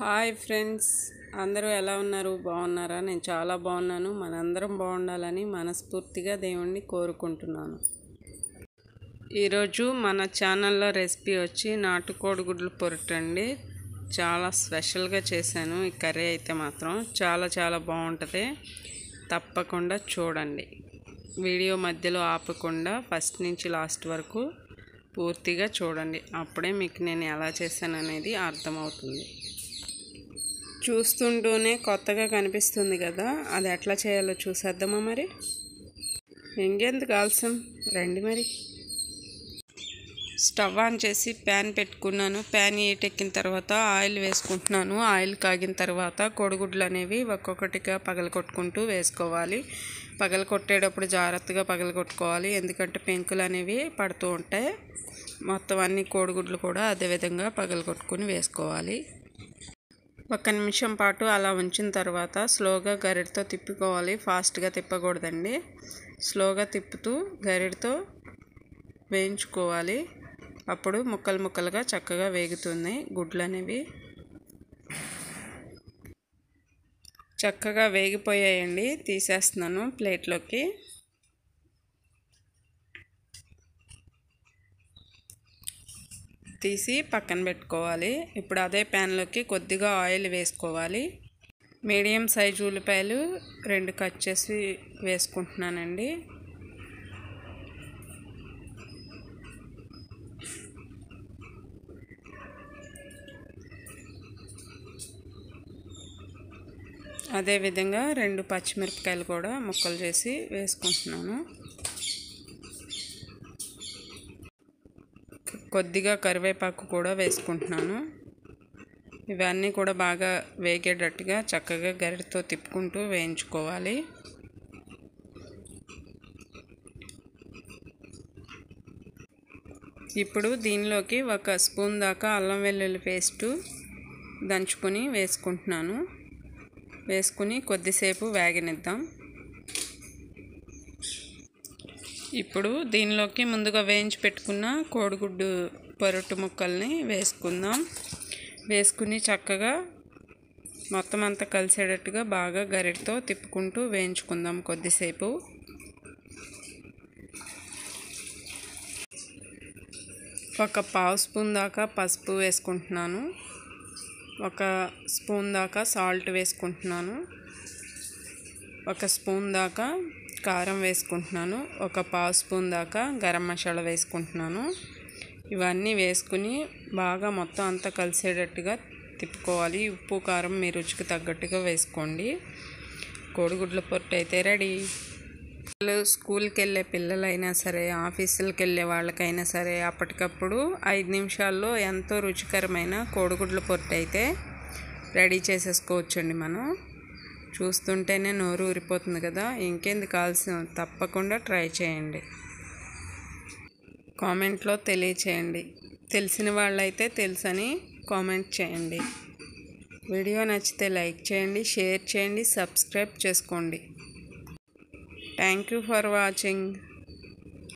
hi friends అందరూ ఎలా ఉన్నారు బాగున్నారా నేను చాలా బాగున్నాను మనందరం బాగుండాలని మనస్ఫూర్తిగా దేవుణ్ణి కోరుకుంటున్నాను ఈరోజు మన ఛానల్లో రెసిపీ వచ్చి నాటుకోడి గుడ్లు పొరటండి చాలా స్పెషల్గా చేశాను ఈ కర్రీ అయితే మాత్రం చాలా చాలా బాగుంటుంది తప్పకుండా చూడండి వీడియో మధ్యలో ఆపకుండా ఫస్ట్ నుంచి లాస్ట్ వరకు పూర్తిగా చూడండి అప్పుడే మీకు నేను ఎలా చేశాను అనేది అర్థమవుతుంది చూస్తుంటూనే కొత్తగా కనిపిస్తుంది కదా అది ఎట్లా చేయాలో చూసేద్దామా మరి ఇంకెందుకు ఆలస్యం రండి మరి స్టవ్ ఆన్ చేసి ప్యాన్ పెట్టుకున్నాను ప్యాన్ హీట్ ఎక్కిన తర్వాత ఆయిల్ వేసుకుంటున్నాను ఆయిల్ కాగిన తర్వాత కోడిగుడ్లు అనేవి ఒక్కొక్కటిగా కొట్టుకుంటూ వేసుకోవాలి కొట్టేటప్పుడు జాగ్రత్తగా కొట్టుకోవాలి ఎందుకంటే పెంకులు అనేవి పడుతూ ఉంటాయి మొత్తం అన్ని కోడిగుడ్లు కూడా అదేవిధంగా కొట్టుకుని వేసుకోవాలి ఒక నిమిషం పాటు అలా ఉంచిన తర్వాత స్లోగా గరిడితో తిప్పుకోవాలి ఫాస్ట్గా తిప్పకూడదండి స్లోగా తిప్పుతూ గరిడితో వేయించుకోవాలి అప్పుడు ముక్కలు ముక్కలుగా చక్కగా వేగుతున్నాయి గుడ్లు అనేవి చక్కగా వేగిపోయాయండి తీసేస్తున్నాను ప్లేట్లోకి తీసి పక్కన పెట్టుకోవాలి ఇప్పుడు అదే ప్యాన్లోకి కొద్దిగా ఆయిల్ వేసుకోవాలి మీడియం సైజు ఉల్లిపాయలు రెండు కట్ చేసి వేసుకుంటున్నానండి అదేవిధంగా రెండు పచ్చిమిరపకాయలు కూడా ముక్కలు చేసి వేసుకుంటున్నాను కొద్దిగా కరివేపాకు కూడా వేసుకుంటున్నాను ఇవన్నీ కూడా బాగా వేగేటట్టుగా చక్కగా గరిటతో తిప్పుకుంటూ వేయించుకోవాలి ఇప్పుడు దీనిలోకి ఒక స్పూన్ దాకా అల్లం వెల్లుల్లి పేస్టు దంచుకొని వేసుకుంటున్నాను వేసుకుని కొద్దిసేపు వేగనిద్దాం ఇప్పుడు దీనిలోకి ముందుగా వేయించి పెట్టుకున్న కోడిగుడ్డు పొరటు ముక్కల్ని వేసుకుందాం వేసుకుని చక్కగా మొత్తం అంతా కలిసేటట్టుగా బాగా గరిటతో తిప్పుకుంటూ వేయించుకుందాం కొద్దిసేపు ఒక పావు స్పూన్ దాకా పసుపు వేసుకుంటున్నాను ఒక స్పూన్ దాకా సాల్ట్ వేసుకుంటున్నాను ఒక స్పూన్ దాకా కారం వేసుకుంటున్నాను ఒక పావు స్పూన్ దాకా గరం మసాలా వేసుకుంటున్నాను ఇవన్నీ వేసుకుని బాగా మొత్తం అంతా కలిసేటట్టుగా తిప్పుకోవాలి ఉప్పు కారం మీ రుచికి తగ్గట్టుగా వేసుకోండి కోడిగుడ్ల పొట్టు అయితే రెడీ పిల్లలు స్కూల్కి వెళ్ళే పిల్లలైనా సరే ఆఫీసులకు వెళ్ళే వాళ్ళకైనా సరే అప్పటికప్పుడు ఐదు నిమిషాల్లో ఎంతో రుచికరమైన కోడిగుడ్ల పొట్టు అయితే రెడీ చేసేసుకోవచ్చండి మనం చూస్తుంటేనే నోరు ఊరిపోతుంది కదా ఇంకేంది కావాల్సిన తప్పకుండా ట్రై చేయండి కామెంట్లో తెలియచేయండి తెలిసిన వాళ్ళైతే తెలుసని కామెంట్ చేయండి వీడియో నచ్చితే లైక్ చేయండి షేర్ చేయండి సబ్స్క్రైబ్ చేసుకోండి థ్యాంక్ యూ ఫర్ వాచింగ్